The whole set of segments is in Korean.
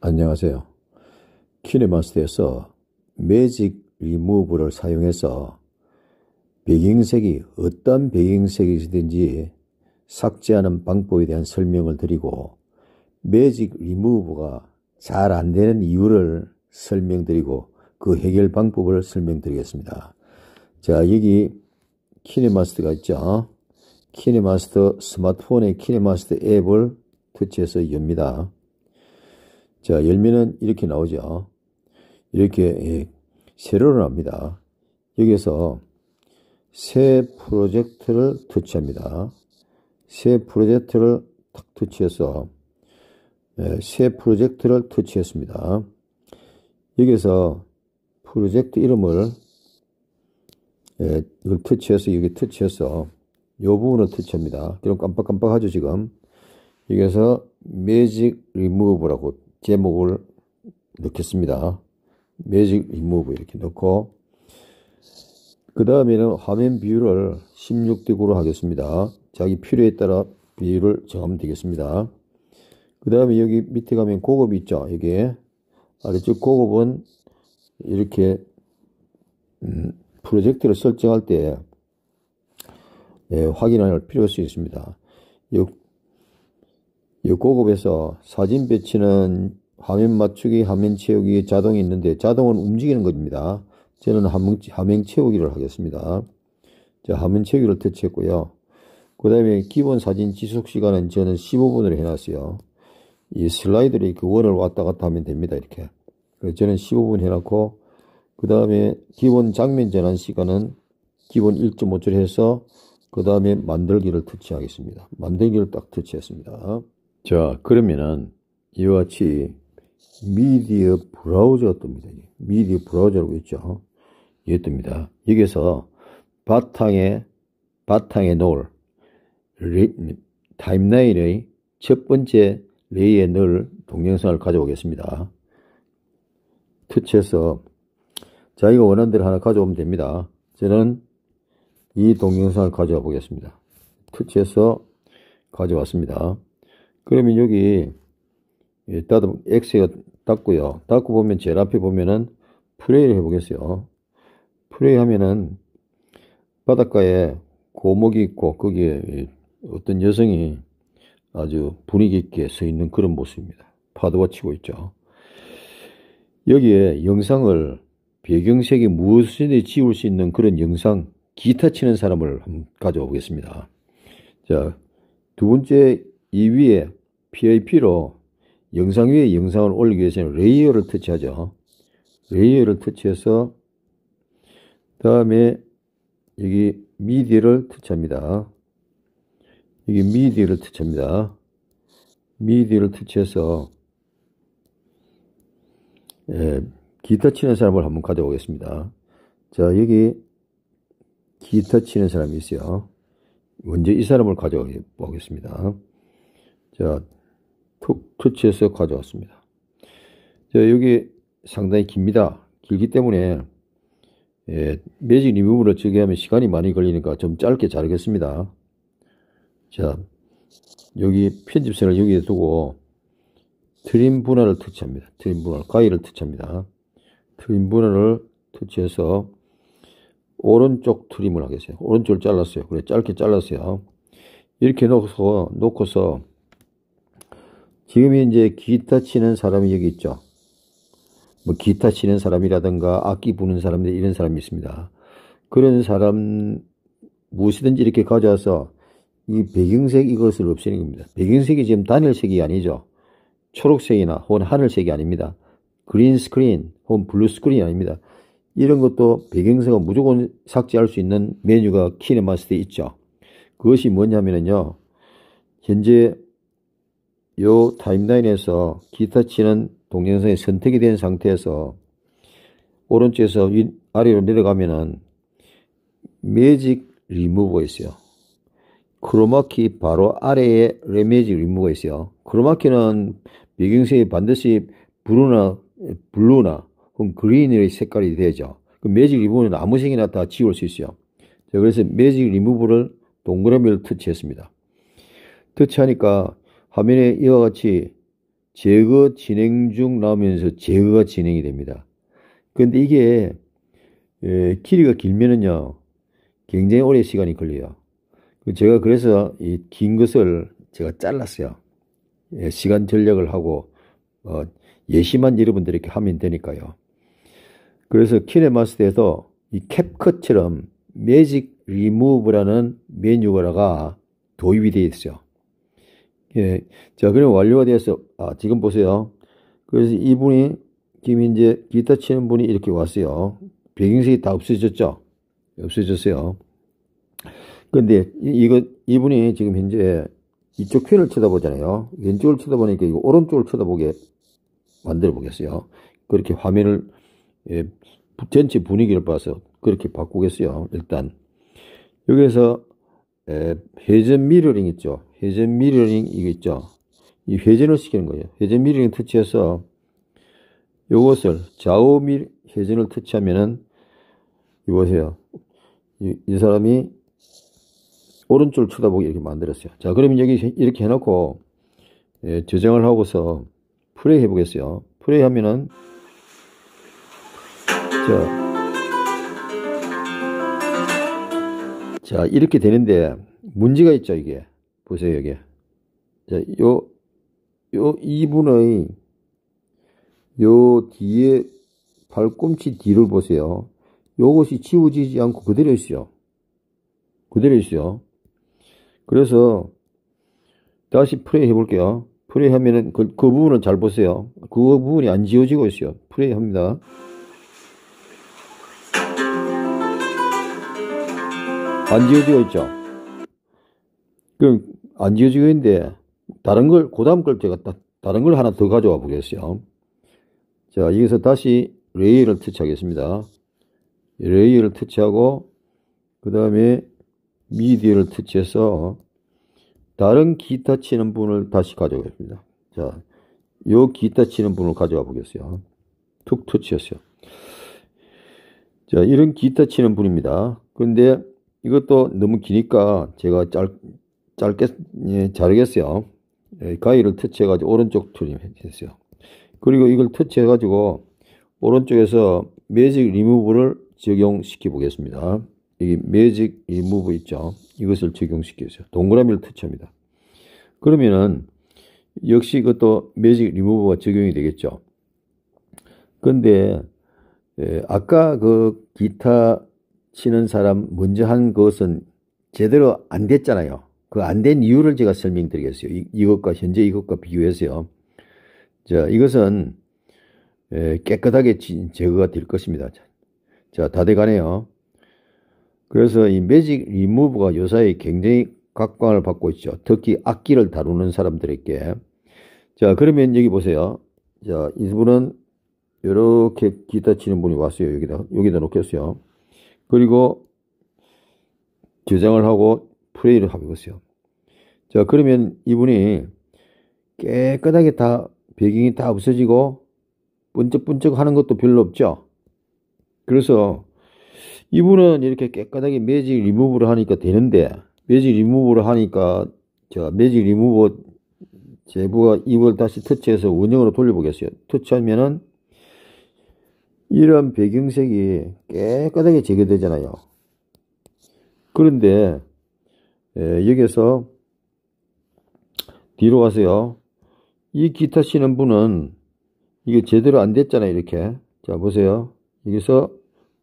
안녕하세요. 키네마스터에서 매직 리무브를 사용해서 배경색이 어떤 배경색이든지 삭제하는 방법에 대한 설명을 드리고 매직 리무브가 잘 안 되는 이유를 설명드리고 그 해결 방법을 설명드리겠습니다. 자, 여기 키네마스터가 있죠. 키네마스터 스마트폰의 키네마스터 앱을 터치해서 엽니다. 자, 열면은 이렇게 나오죠. 이렇게 예, 세로로 납니다. 여기에서 새 프로젝트를 터치합니다. 새 프로젝트를 탁 터치해서 예, 새 프로젝트를 터치했습니다. 여기에서 프로젝트 이름을 예, 이걸 터치해서 여기 터치해서 요 부분을 터치합니다. 그럼 깜빡깜빡하죠 지금. 여기서 매직 리무브라고 제목을 넣겠습니다. 매직 리무브 이렇게 넣고 그 다음에는 화면 비율을 16대 9로 하겠습니다. 자기 필요에 따라 비율을 정하면 되겠습니다. 그 다음에 여기 밑에 가면 고급 있죠. 여기에 아래쪽 고급은 이렇게 음, 프로젝트를 설정할 때 예, 확인할 필요가 있습니다. 요, 요 고급에서 사진 배치는 화면 맞추기, 화면 채우기 자동이 있는데 자동은 움직이는 겁니다. 저는 화면, 화면 채우기를 하겠습니다. 자, 화면 채우기를 터치했고요. 그 다음에 기본 사진 지속 시간은 저는 15분으로 해놨어요. 이 슬라이드로 그 원을 왔다 갔다 하면 됩니다. 이렇게. 그래서 저는 15분 해놨고 그 다음에 기본 장면 전환 시간은 기본 1 5초를 해서 그 다음에 만들기를 터치하겠습니다. 만들기를 딱 터치했습니다. 자 그러면은 이와 같이 미디어 브라우저가 뜹니다. 미디어 브라우저라고 있죠. 이게 뜹니다. 여기서 바탕에 바탕에 놓을 레, 타임라인의 첫 번째 레이에 넣을 동영상을 가져오겠습니다. 터치해서 자기가 원하는 대로 하나 가져오면 됩니다. 저는 이 동영상을 가져와 보겠습니다. 터치해서 가져왔습니다. 그러면 여기 예, 따듬 스가닦고요닦고 보면 제일 앞에 보면은 플레이를 해보겠어요. 플레이 하면은 바닷가에 고목이 있고 거기에 어떤 여성이 아주 분위기 있게 서 있는 그런 모습입니다. 파도가 치고 있죠. 여기에 영상을 배경색이 무엇이든 지울 수 있는 그런 영상, 기타 치는 사람을 한번 가져와 보겠습니다. 자, 두 번째 2위에 PIP로 영상 위에 영상을 올리기 위해서는 레이어를 터치하죠. 레이어를 터치해서 다음에 여기 미디를 터치합니다. 여기 미디를 터치합니다. 미디를 터치해서 예, 기타 치는 사람을 한번 가져오겠습니다. 자, 여기 기타 치는 사람이 있어요. 먼저 이 사람을 가져오겠습니다. 자, 툭 터치해서 가져왔습니다. 자, 여기 상당히 깁니다. 길기 때문에 예, 매직 리무브를 적용하면 시간이 많이 걸리니까 좀 짧게 자르겠습니다. 자, 여기 편집선을 여기에 두고 트림 분할을 터치합니다. 트림 분할 가위를 터치합니다. 트림 분할을 터치해서 오른쪽 트림을 하겠어요. 오른쪽을 잘랐어요. 그래 짧게 잘랐어요. 이렇게 놓고서 놓고서 지금 이제 기타 치는 사람이 여기 있죠. 뭐 기타 치는 사람이라든가 악기 부는 사람들 이런 사람이 있습니다. 그런 사람 무엇이든지 이렇게 가져와서 이 배경색 이것을 없애는 겁니다. 배경색이 지금 단일색이 아니죠. 초록색이나 혹은 하늘색이 아닙니다. 그린 스크린 혹은 블루 스크린이 아닙니다. 이런 것도 배경색은 무조건 삭제할 수 있는 메뉴가 키네마스터에 있죠. 그것이 뭐냐면요. 현재 요 타임라인에서 기타 치는 동영상이 선택이 된 상태에서 오른쪽에서 위, 아래로 내려가면은 매직 리무버가 있어요. 크로마키 바로 아래에 레매직 리무버가 있어요. 크로마키는 배경색이 반드시 브루나 예, 블루나 혹은 그린의 색깔이 되죠. 그 매직 리무브는 아무 색이나 다 지울 수 있어요. 자, 그래서 매직 리무브를 동그라미를 터치했습니다. 터치하니까 화면에 이와 같이 제거 진행 중 나오면서 제거가 진행이 됩니다. 근데 이게 예, 길이가 길면은요 굉장히 오래 시간이 걸려요. 그 제가 그래서 이 긴 것을 제가 잘랐어요. 예, 시간 전략을 하고 어, 예시만 여러분들에게 하면 되니까요. 그래서 키네마스터에서 이 캡컷처럼 매직 리무브라는 메뉴가 도입이 되어 있어요. 예. 자, 그럼 완료가 되어서, 아, 지금 보세요. 그래서 이분이, 김인재, 기타 치는 분이 이렇게 왔어요. 배경색이 다 없어졌죠? 없어졌어요. 근데, 이, 거 이분이 지금 현재 이쪽 퀸을 쳐다보잖아요. 왼쪽을 쳐다보니까 이거 오른쪽을 쳐다보게 만들어 보겠어요. 그렇게 화면을 예, 전체 분위기를 봐서 그렇게 바꾸겠어요. 일단 여기에서 에, 예, 회전 미러링 있죠. 회전 미러링 이거 있죠. 이 회전을 시키는 거예요. 회전 미러링 터치해서 이것을 좌우 미 회전을 터치하면은 이 보세요. 이, 이 사람이 오른쪽을 쳐다보게 이렇게 만들었어요. 자, 그러면 여기 이렇게 해놓고 예, 저장을 하고서 프레이 해보겠어요. 프레이 하면은 자, 자 이렇게 되는데 문제가 있죠 이게 보세요 여기 자, 요, 요 2분의 요 뒤에 발꿈치 뒤를 보세요. 요것이 지워지지 않고 그대로 있어요. 그대로 있어요. 그래서 다시 프레이 해볼게요. 프레이하면은 그, 그 부분은 잘 보세요. 그 부분이 안 지워지고 있어요. 프레이합니다. 안 지워지고 있죠. 그럼 안 지워지고 있는데 다른 걸, 그 다음 걸 제가 다, 다른 걸 하나 더 가져와 보겠어요. 자, 여기서 다시 레이를 어 터치하겠습니다. 레이를 어 터치하고 그 다음에 미디를 어 터치해서 다른 기타 치는 분을 다시 가져오겠습니다. 자, 요 기타 치는 분을 가져와 보겠어요. 툭툭 치었어요. 자, 이런 기타 치는 분입니다. 그데 이것도 너무 기니까 제가 짧, 짧게, 예, 자르겠어요. 예, 가위를 터치해가지고 오른쪽 트림 했어요. 그리고 이걸 터치해가지고 오른쪽에서 매직 리무브를 적용시켜 보겠습니다. 여기 매직 리무브 있죠. 이것을 적용시켜서 동그라미를 터치합니다. 그러면은 역시 그것도 매직 리무버가 적용이 되겠죠. 근데 아까 그 기타 치는 사람 먼저 한 것은 제대로 안 됐잖아요. 그 안 된 이유를 제가 설명드리겠어요. 이, 것과 현재 이것과 비교해서요. 자, 이것은 깨끗하게 제거가 될 것입니다. 자, 다 돼가네요. 그래서 이 매직 리무브가 요사이 굉장히 각광을 받고 있죠. 특히 악기를 다루는 사람들에게. 자, 그러면 여기 보세요. 자, 이분은 이렇게 기타 치는 분이 왔어요. 여기다, 여기다 놓겠어요. 그리고 저장을 하고 플레이를 하고 있어요. 자, 그러면 이분이 깨끗하게 다 배경이 다 없어지고 번쩍번쩍 하는 것도 별로 없죠. 그래서 이분은 이렇게 깨끗하게 매직 리무브를 하니까 되는데 매직 리무브를 하니까 저 매직 리무브 제부가 이걸 다시 터치해서 원형으로 돌려보겠어요. 터치하면은 이런 배경색이 깨끗하게 제거되잖아요. 그런데 예, 여기서 뒤로 가세요. 이 기타 치는 분은 이게 제대로 안 됐잖아요. 이렇게 자 보세요. 여기서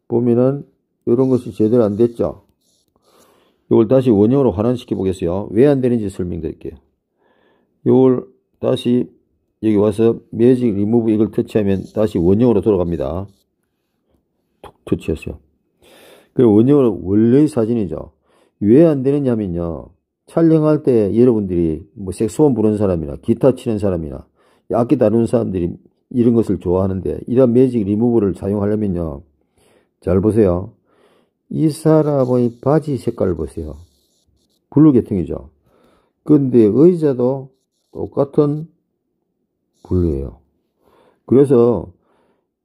보면은 이런 것이 제대로 안 됐죠. 이걸 다시 원형으로 환원시켜 보겠어요. 왜 안 되는지 설명드릴게요. 이걸 다시 여기 와서 매직 리무브 이걸 터치하면 다시 원형으로 돌아갑니다. 툭 터치했어요. 그 원형으로 원래의 사진이죠. 왜 안 되느냐면요. 촬영할 때 여러분들이 뭐색소원 부르는 사람이나 기타 치는 사람이나 악기 다루는 사람들이 이런 것을 좋아하는데 이런 매직 리무브를 사용하려면요. 잘 보세요. 이 사람의 바지 색깔 보세요. 블루 계통이죠. 근데 의자도 똑같은 블루예요. 그래서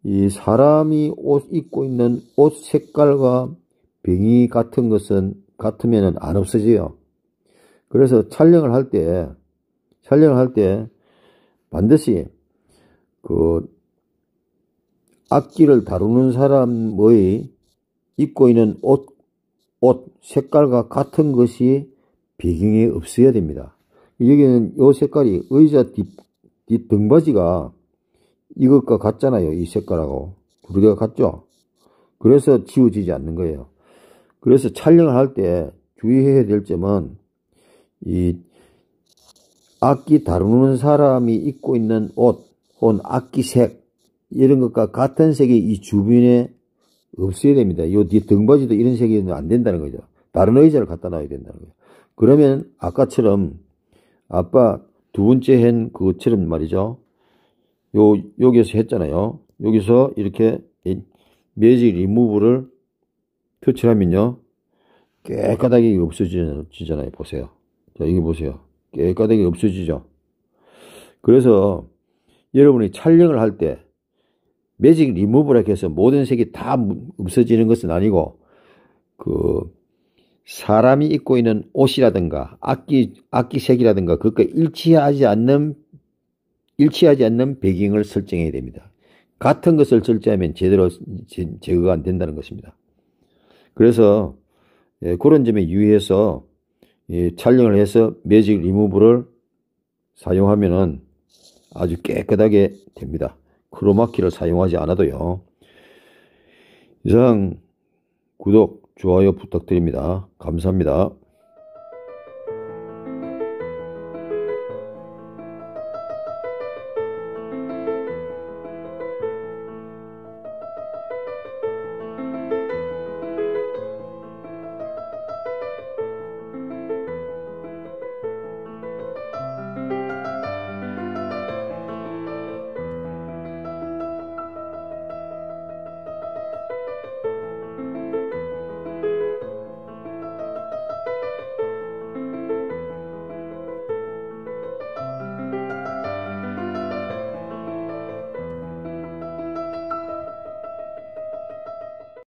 이 사람이 옷 입고 있는 옷 색깔과 병이 같은 것은 같으면 안 없어져요. 그래서 촬영을 할 때, 촬영을 할 때 반드시 그 악기를 다루는 사람의 입고 있는 옷, 옷 색깔과 같은 것이 배경에 없어야 됩니다. 여기는 이 색깔이 의자 뒷, 뒷 등받이가 이것과 같잖아요. 이 색깔하고. 두 개가 같죠? 그래서 지워지지 않는 거예요. 그래서 촬영을 할 때 주의해야 될 점은 이 악기 다루는 사람이 입고 있는 옷 혹은 악기색 이런 것과 같은 색이 이 주변에 없어야 됩니다. 이 뒷등받이도 이런 색이는 안 된다는 거죠. 다른 의자를 갖다 놔야 된다는 거예요. 그러면 아까처럼 아빠 두 번째 한 그것처럼 말이죠. 요 여기에서 했잖아요. 여기서 이렇게 매직 리무브를 터치하면요. 깨끗하게 없어지잖아요. 보세요. 자, 여기 보세요. 깨끗하게 없어지죠. 그래서 여러분이 촬영을 할때 매직 리무브라 해서 모든 색이 다 없어지는 것은 아니고 그 사람이 입고 있는 옷이라든가 악기 악기색이라든가 그것과 일치하지 않는 일치하지 않는 배경을 설정해야 됩니다. 같은 것을 절제하면 제대로 제거가 안 된다는 것입니다. 그래서 예, 그런 점에 유의해서 예, 촬영을 해서 매직 리무브를 사용하면 아주 깨끗하게 됩니다. 크로마키를 사용하지 않아도요. 이상 구독, 좋아요 부탁드립니다. 감사합니다.